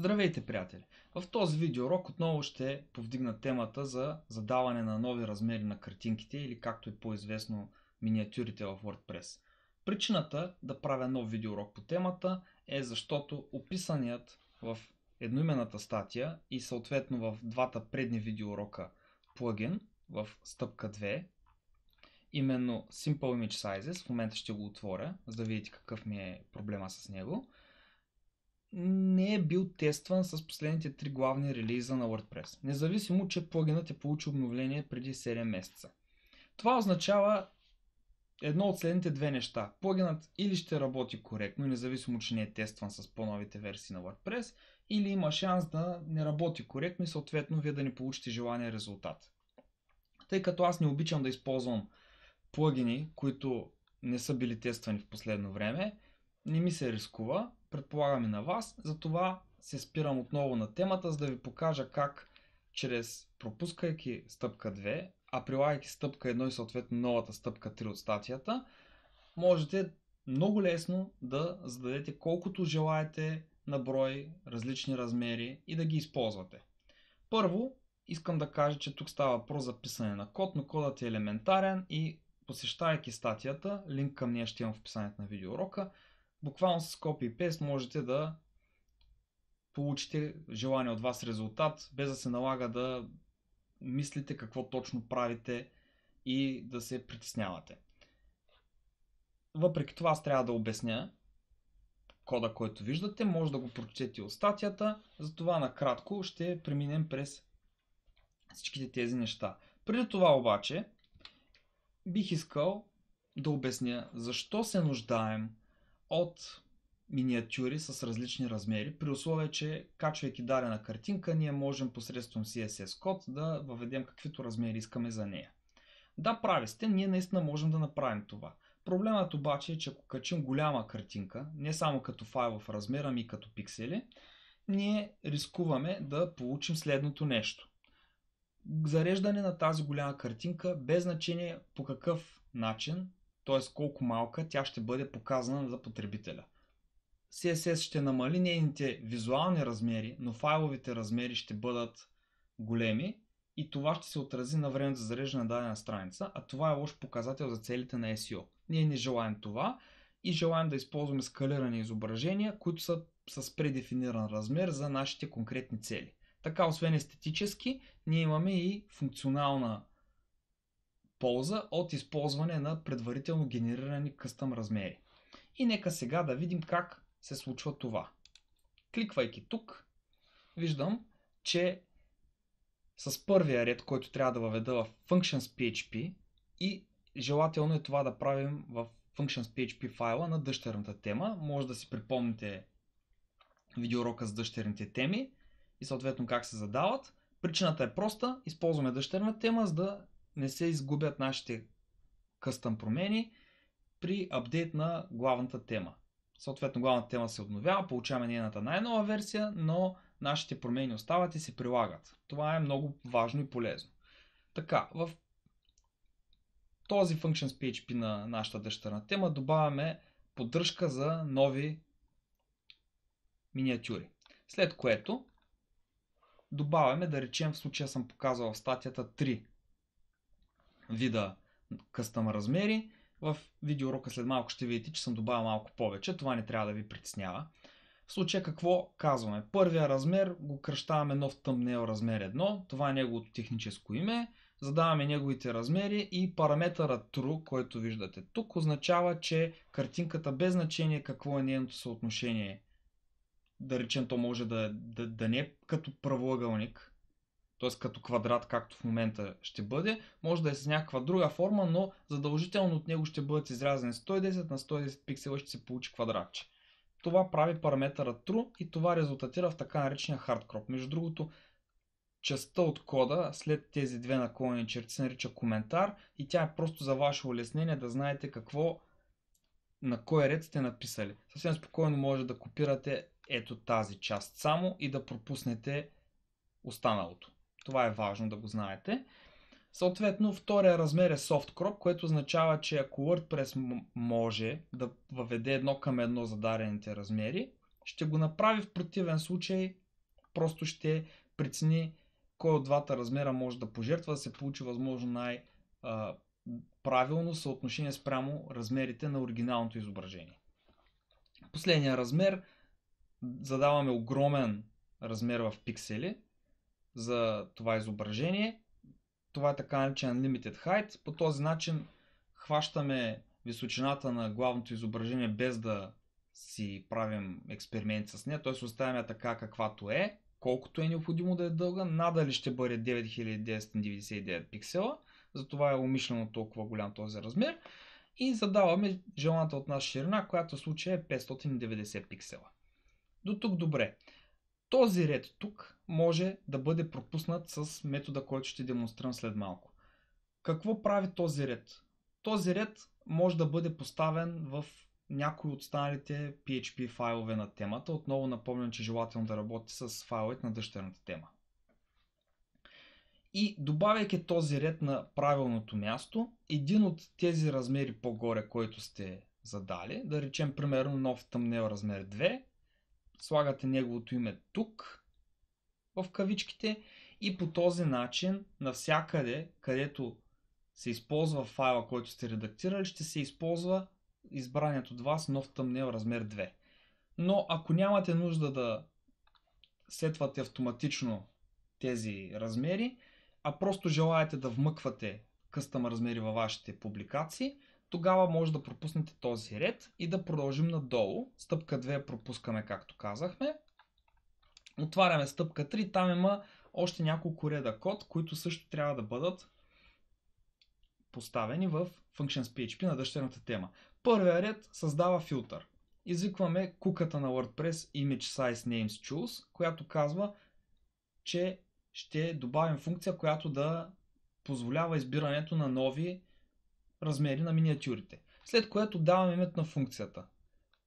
Здравейте, приятели! В този видеоурок отново ще повдигна темата за задаване на нови размери на картинките или както е по-известно миниатюрите в WordPress. Причината да правя нов видео урок по темата е защото описаният в едноимената статия и съответно в двата предни видеоурока плагин в стъпка 2, именно Simple Image Sizes, в момента ще го отворя, за да видите какъв ми е проблема с него – не е бил тестван с последните три главни релиза на WordPress, независимо, че плагинът е получил обновление преди 7 месеца. Това означава едно от следните две неща. Плагинът или ще работи коректно, независимо, че не е тестван с по-новите версии на WordPress, или има шанс да не работи коректно и съответно вие да не получите желания резултат. Тъй като аз не обичам да използвам плагини, които не са били тествани в последно време, не ми се рискува, предполагам и на вас, затова се спирам отново на темата, за да ви покажа как чрез пропускайки стъпка 2, а прилагайки стъпка 1 и съответно новата стъпка 3 от статията, можете много лесно да зададете колкото желаете на брой, различни размери и да ги използвате. Първо, искам да кажа, че тук става въпрос за писане на код, но кодът е елементарен и посещайки статията, линк към нея ще имам в описанието на видеоурока, буквално с копи и пест можете да получите желания от вас резултат, без да се налага да мислите какво точно правите и да се притеснявате. Въпреки това аз трябва да обясня кода, който виждате, може да го прочетете от статията, затова накратко ще преминем през всичките тези неща. Преди това обаче бих искал да обясня защо се нуждаем от миниатюри с различни размери, при условие, че качвайки дадена картинка, ние можем посредством CSS код да въведем каквито размери искаме за нея. Да, прави сте, ние наистина можем да направим това. Проблемът обаче е, че ако качим голяма картинка, не само като файлов размер, ами като пиксели, ние рискуваме да получим следното нещо. Зареждане на тази голяма картинка без значение по какъв начин т.е. колко малка тя ще бъде показана за потребителя. CSS ще намали нейните визуални размери, но файловите размери ще бъдат големи и това ще се отрази на времето за зареждане на дадена страница, а това е лош показател за целите на SEO. Ние не желаем това и желаем да използваме скалирани изображения, които са с предефиниран размер за нашите конкретни цели. Така, освен естетически, ние имаме и функционална полза от използване на предварително генерирани къстъм размери. И нека сега да видим как се случва това. Кликвайки тук, виждам, че с първия ред, който трябва да въведа в Functions PHP и желателно е това да правим в Functions PHP файла на дъщерната тема. Може да си припомните видеоурока с дъщерните теми и съответно как се задават. Причината е проста. Използваме дъщерна тема, за да не се изгубят нашите къстъм промени при апдейт на главната тема. Съответно, главната тема се обновява, получаваме нейната най-нова версия, но нашите промени остават и се прилагат. Това е много важно и полезно. Така, в този Functions PHP на нашата дъщерна тема добавяме поддръжка за нови миниатюри. След което добавяме, да речем в случая съм показал в статията 3 вида къстъм размери. В видеоурока след малко ще видите, че съм добавил малко повече. Това не трябва да ви притеснява. В случая какво казваме? Първия размер го кръщаваме нов тъмнел размер 1. Това е неговото техническо име. Задаваме неговите размери и параметъра true, който виждате тук, означава, че картинката без значение какво е нейното съотношение. Да речем, то може да, да, да не е като правоъгълник, т.е. като квадрат, както в момента ще бъде, може да е с някаква друга форма, но задължително от него ще бъдат изрязани 110 на 110 пиксела ще се получи квадратче. Това прави параметъра true и това резултатира в така наречения hard crop. Между другото, частта от кода след тези две наклонени черти се нарича коментар и тя е просто за ваше улеснение да знаете какво на кой ред сте написали. Съвсем спокойно може да копирате ето тази част само и да пропуснете останалото. Това е важно да го знаете. Съответно, втория размер е soft crop, което означава, че ако WordPress може да въведе едно към едно за размери, ще го направи в противен случай, просто ще прецени кой от двата размера може да пожертва, да се получи възможно най- правилно съотношение спрямо размерите на оригиналното изображение. Последния размер задаваме огромен размер в пиксели, за това изображение. Това е така наречен Limited Height. По този начин хващаме височината на главното изображение без да си правим експеримент с нея, т.е. оставяме така каквато е, колкото е необходимо да е дълга, надали ще бъде 9999 пиксела, затова е умишлено толкова голям този размер и задаваме желаната от нас ширина, която в случая е 590 пиксела. До тук добре. Този ред тук може да бъде пропуснат с метода, който ще демонстрирам след малко. Какво прави този ред? Този ред може да бъде поставен в някои от останалите PHP файлове на темата. Отново напомням, че желателно да работи с файловете на дъщерната тема. И добавяйки този ред на правилното място, един от тези размери по-горе, който сте задали, да речем примерно нов тъмнел размер 2, слагате неговото име тук, в кавичките, и по този начин навсякъде, където се използва файла, който сте редактирали, ще се използва избраният от вас нов тъмнел размер 2. Но ако нямате нужда да сетвате автоматично тези размери, а просто желаете да вмъквате къстъм размери във вашите публикации – тогава може да пропуснете този ред и да продължим надолу. Стъпка 2 пропускаме, както казахме. Отваряме стъпка 3, там има още няколко реда код, които също трябва да бъдат поставени в Functions PHP на дъщерната тема. Първия ред създава филтър. Извикваме куката на WordPress Image Size Names Choose, която казва, че ще добавим функция, която да позволява избирането на нови размери на миниатюрите, след което даваме името на функцията.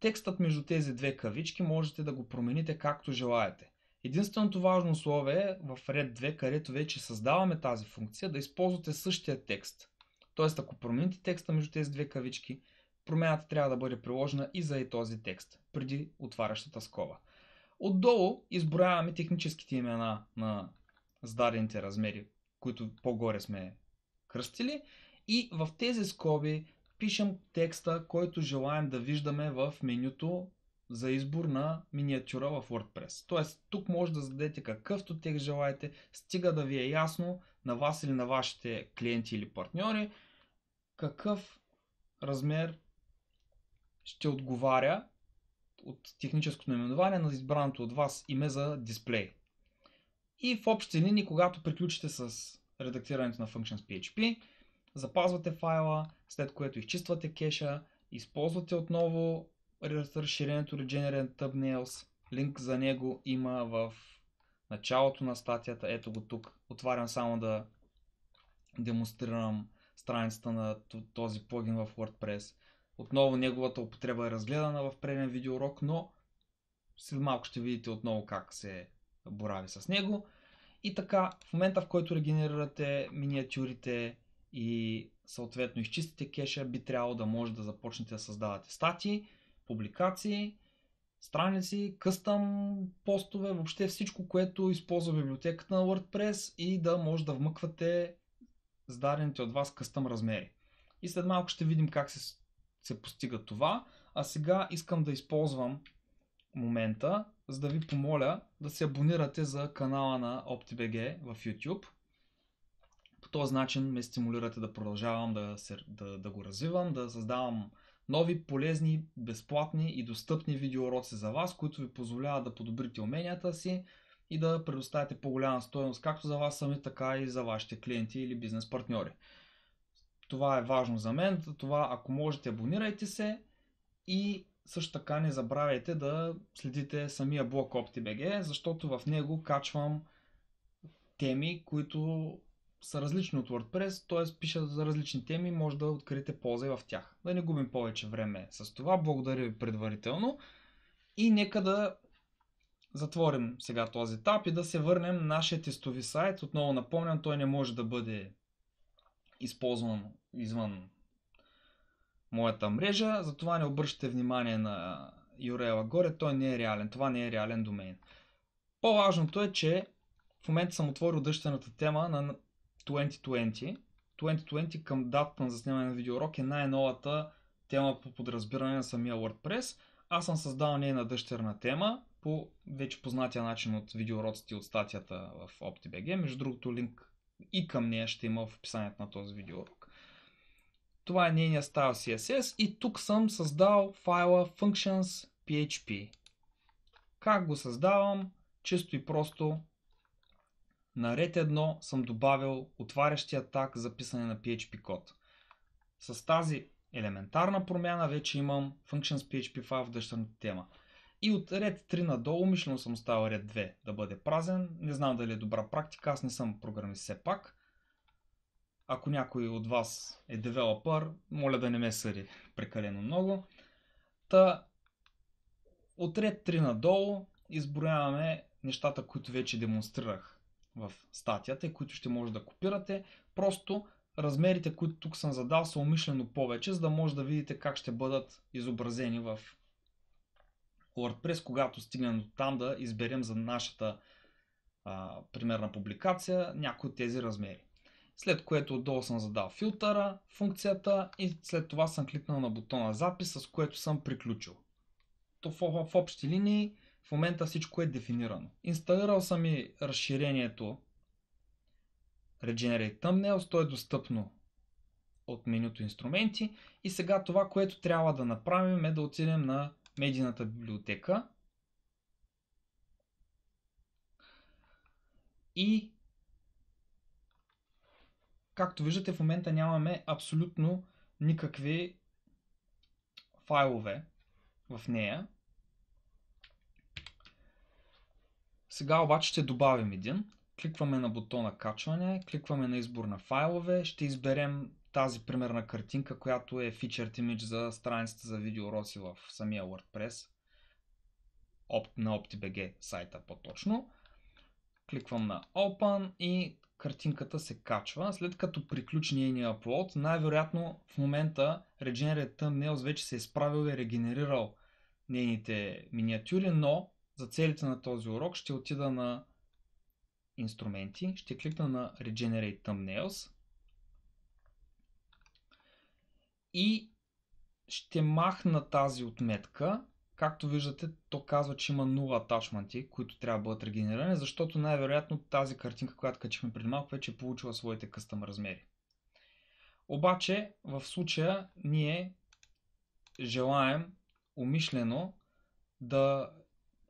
Текстът между тези две кавички можете да го промените както желаете. Единственото важно условие е в ред 2, където вече създаваме тази функция, да използвате същия текст. Тоест, ако промените текста между тези две кавички, промяната трябва да бъде приложена и за и този текст, преди отварящата скоба. Отдолу изброяваме техническите имена на зададените размери, които по-горе сме кръстили и в тези скоби пишем текста, който желаем да виждаме в менюто за избор на миниатюра в WordPress. Тоест, тук може да зададете какъвто текст желаете, стига да ви е ясно на вас или на вашите клиенти или партньори, какъв размер ще отговаря от техническото наименование на избраното от вас име за дисплей. И в общи линии, когато приключите с редактирането на Functions PHP, запазвате файла, след което изчиствате кеша, използвате отново разширението Regenerate Thumbnails. Линк за него има в началото на статията. Ето го тук. Отварям само да демонстрирам страницата на този плагин в WordPress. Отново неговата употреба е разгледана в преден видеоурок, но след малко ще видите отново как се борави с него. И така, в момента в който регенерирате миниатюрите, и съответно изчистите кеша, би трябвало да може да започнете да създавате статии, публикации, страници, къстъм, постове, въобще всичко, което използва библиотеката на WordPress и да може да вмъквате зададените от вас къстъм размери. И след малко ще видим как се, се постига това. А сега искам да използвам момента, за да ви помоля да се абонирате за канала на OptiBG в YouTube по този начин ме стимулирате да продължавам да, се, да, да го развивам, да създавам нови, полезни, безплатни и достъпни видеоуроци за вас, които ви позволяват да подобрите уменията си и да предоставяте по-голяма стоеност както за вас сами, така и за вашите клиенти или бизнес партньори. Това е важно за мен. Това, ако можете, абонирайте се и също така не забравяйте да следите самия блог OptiBG, защото в него качвам теми, които са различни от WordPress, т.е. пишат за различни теми, може да откриете полза и в тях. Да не губим повече време с това. Благодаря ви предварително. И нека да затворим сега този етап и да се върнем нашия тестови сайт. Отново напомням, той не може да бъде използван извън моята мрежа, затова не обръщате внимание на url горе, той не е реален, това не е реален домейн. По-важното е, че в момента съм отворил дъщената тема на 2020. 2020 към датата на заснемане на видеоурок е най-новата тема по подразбиране на самия WordPress. Аз съм създал нейна дъщерна тема по вече познатия начин от видеоуроците от статията в OptiBG. Между другото линк и към нея ще има в описанието на този видеоурок. Това е нейния стайл CSS и тук съм създал файла functions.php. Как го създавам? Чисто и просто на ред 1 съм добавил отварящия так за писане на PHP код. С тази елементарна промяна вече имам Functions PHP файл в дъщерната тема. И от ред 3 надолу мишлено съм оставил ред 2 да бъде празен. Не знам дали е добра практика, аз не съм програмист все пак. Ако някой от вас е девелопър, моля да не ме съди прекалено много. Та, от ред 3 надолу изброяваме нещата, които вече демонстрирах в статията, които ще може да копирате. Просто размерите, които тук съм задал, са умишлено повече, за да може да видите как ще бъдат изобразени в WordPress, когато стигнем до там да изберем за нашата а, примерна публикация някои от тези размери. След което отдолу съм задал филтъра, функцията и след това съм кликнал на бутона запис, с което съм приключил. То в, в, в общи линии в момента всичко е дефинирано. Инсталирал съм и разширението Regenerate Thumbnails, то е достъпно от менюто инструменти и сега това, което трябва да направим е да отидем на медийната библиотека и както виждате в момента нямаме абсолютно никакви файлове в нея, Сега обаче ще добавим един. Кликваме на бутона качване, кликваме на избор на файлове, ще изберем тази примерна картинка, която е featured image за страницата за видеороси в самия WordPress на OptiBG сайта по-точно. Кликвам на Open и картинката се качва. След като приключи нейния аплод, най-вероятно в момента Regenerate Thumbnails вече се е справил и е регенерирал нейните миниатюри, но за целите на този урок ще отида на инструменти, ще кликна на Regenerate Thumbnails и ще махна тази отметка. Както виждате, то казва, че има 0 атачманти, които трябва да бъдат регенерирани, защото най-вероятно тази картинка, която качихме преди малко, вече е получила своите къстъм размери. Обаче, в случая ние желаем умишлено да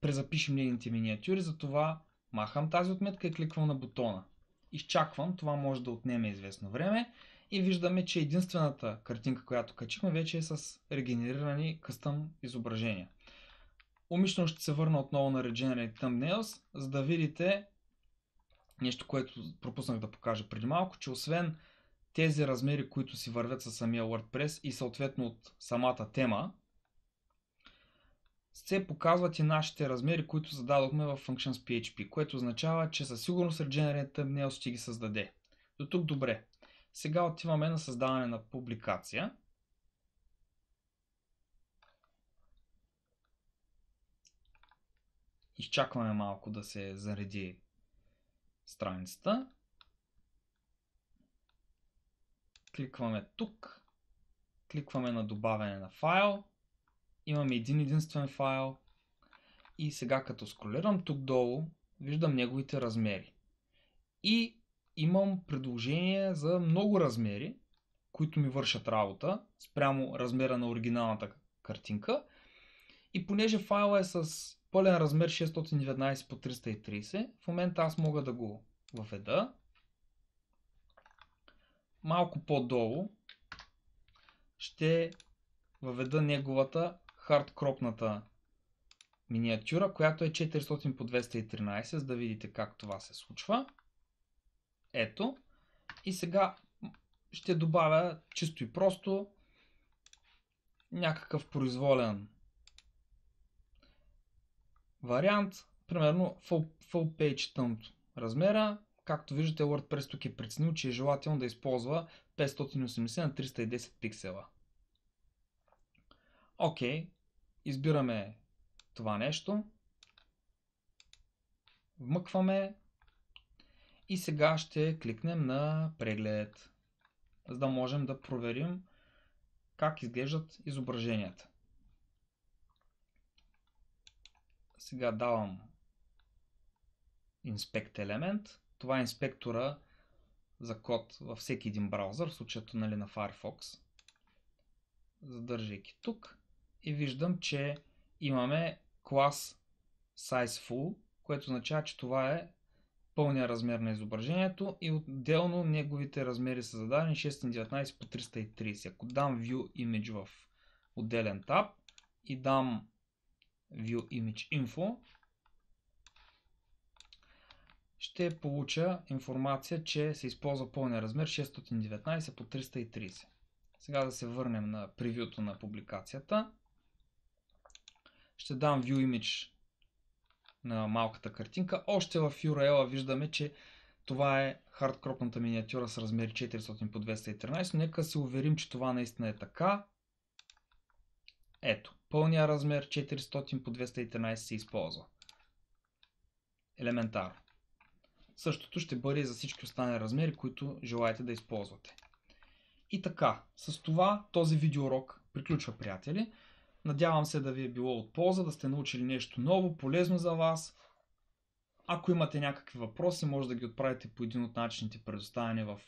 презапишем нейните миниатюри, затова махам тази отметка и кликвам на бутона. Изчаквам, това може да отнеме известно време и виждаме, че единствената картинка, която качихме, вече е с регенерирани къстъм изображения. Умишлено ще се върна отново на Regenerate Thumbnails, за да видите нещо, което пропуснах да покажа преди малко, че освен тези размери, които си вървят със самия WordPress и съответно от самата тема, се показват и нашите размери, които зададохме в Functions PHP, което означава, че със сигурност Regenerate Thumbnails ще ги създаде. До тук добре. Сега отиваме на създаване на публикация. Изчакваме малко да се зареди страницата. Кликваме тук. Кликваме на добавяне на файл имаме един единствен файл и сега като скролирам тук долу, виждам неговите размери. И имам предложение за много размери, които ми вършат работа, спрямо размера на оригиналната картинка. И понеже файла е с пълен размер 619 по 330, в момента аз мога да го въведа. Малко по-долу ще въведа неговата хардкропната миниатюра, която е 400 по 213, за да видите как това се случва. Ето. И сега ще добавя чисто и просто някакъв произволен вариант. Примерно full, full page thumb размера. Както виждате WordPress тук е преценил, че е желателно да използва 580 на 310 пиксела. Окей, okay избираме това нещо, вмъкваме и сега ще кликнем на преглед, за да можем да проверим как изглеждат изображенията. Сега давам Inspect елемент. Това е инспектора за код във всеки един браузър, в случаято нали, на Firefox. Задържайки тук, и виждам, че имаме клас size full, което означава, че това е пълния размер на изображението и отделно неговите размери са зададени 619 по 330. Ако дам View Image в отделен таб и дам View Image Info, ще получа информация, че се използва пълния размер 619 по 330. Сега да се върнем на превюто на публикацията. Ще дам View Image на малката картинка. Още в URL-а виждаме, че това е хардкропната миниатюра с размери 400 по 213, но нека се уверим, че това наистина е така. Ето, пълния размер 400 по 213 се използва. Елементарно. Същото ще бъде и за всички останали размери, които желаете да използвате. И така, с това този видеоурок приключва, приятели. Надявам се да ви е било от полза, да сте научили нещо ново, полезно за вас. Ако имате някакви въпроси, може да ги отправите по един от начините предоставяне в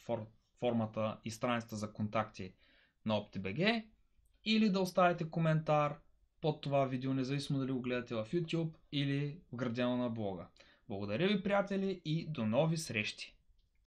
формата и страницата за контакти на OptiBG или да оставите коментар под това видео, независимо дали го гледате в YouTube или вградено на блога. Благодаря ви, приятели, и до нови срещи!